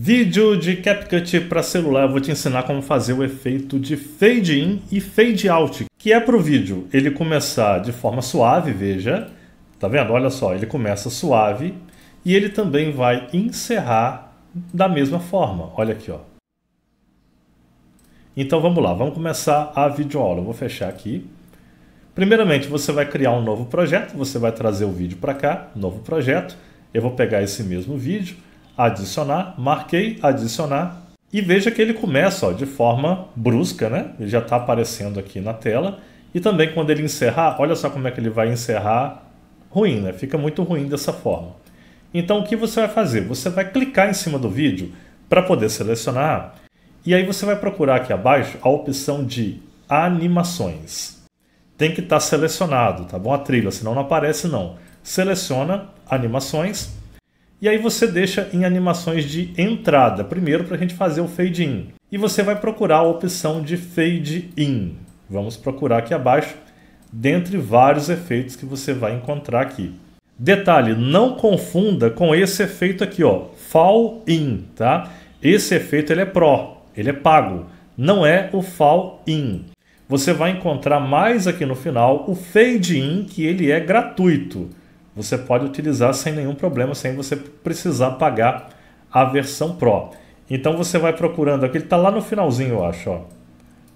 Vídeo de CapCut para celular, eu vou te ensinar como fazer o efeito de fade in e fade out, que é para o vídeo ele começar de forma suave, veja, tá vendo? Olha só, ele começa suave e ele também vai encerrar da mesma forma, olha aqui, ó. Então vamos lá, vamos começar a videoaula, eu vou fechar aqui. Primeiramente, você vai criar um novo projeto, você vai trazer o vídeo para cá, novo projeto, eu vou pegar esse mesmo vídeo, adicionar, marquei, adicionar e veja que ele começa ó, de forma brusca, né? Ele já está aparecendo aqui na tela e também quando ele encerrar, ah, olha só como é que ele vai encerrar ruim, né? Fica muito ruim dessa forma. Então o que você vai fazer? Você vai clicar em cima do vídeo para poder selecionar e aí você vai procurar aqui abaixo a opção de animações. Tem que estar tá selecionado, tá bom? A trilha, senão não aparece não. Seleciona animações e aí você deixa em animações de entrada, primeiro para a gente fazer o fade in. E você vai procurar a opção de fade in. Vamos procurar aqui abaixo, dentre vários efeitos que você vai encontrar aqui. Detalhe, não confunda com esse efeito aqui, ó, fall in, tá? Esse efeito ele é pro, ele é pago, não é o fall in. Você vai encontrar mais aqui no final o fade in, que ele é gratuito você pode utilizar sem nenhum problema, sem você precisar pagar a versão Pro. Então você vai procurando aqui, ele está lá no finalzinho, eu acho. Ó.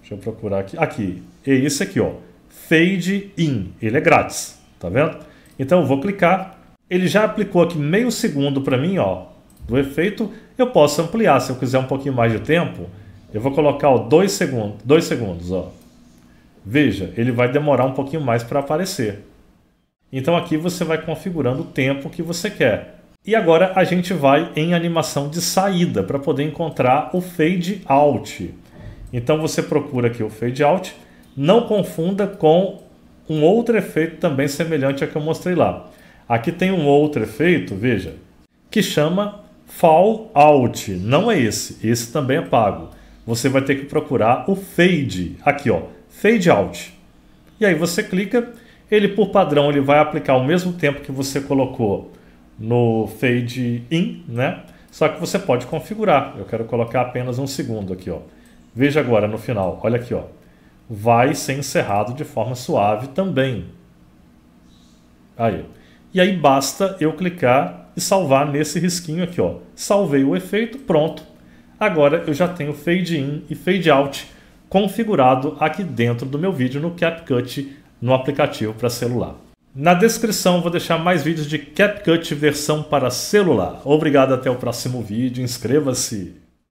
Deixa eu procurar aqui. Aqui, é esse aqui, ó. Fade In. Ele é grátis, tá vendo? Então eu vou clicar. Ele já aplicou aqui meio segundo para mim, ó, do efeito. Eu posso ampliar se eu quiser um pouquinho mais de tempo. Eu vou colocar ó, dois segundos, dois segundos, ó. Veja, ele vai demorar um pouquinho mais para aparecer. Então aqui você vai configurando o tempo que você quer. E agora a gente vai em animação de saída para poder encontrar o fade out. Então você procura aqui o fade out, não confunda com um outro efeito também semelhante ao que eu mostrei lá. Aqui tem um outro efeito, veja, que chama fall out. Não é esse, esse também é pago. Você vai ter que procurar o fade aqui, ó, fade out. E aí você clica ele por padrão ele vai aplicar o mesmo tempo que você colocou no fade in, né? Só que você pode configurar. Eu quero colocar apenas um segundo aqui, ó. Veja agora no final, olha aqui, ó. Vai ser encerrado de forma suave também. Aí. E aí basta eu clicar e salvar nesse risquinho aqui, ó. Salvei o efeito, pronto. Agora eu já tenho fade in e fade out configurado aqui dentro do meu vídeo no CapCut no aplicativo para celular. Na descrição vou deixar mais vídeos de CapCut versão para celular. Obrigado, até o próximo vídeo. Inscreva-se!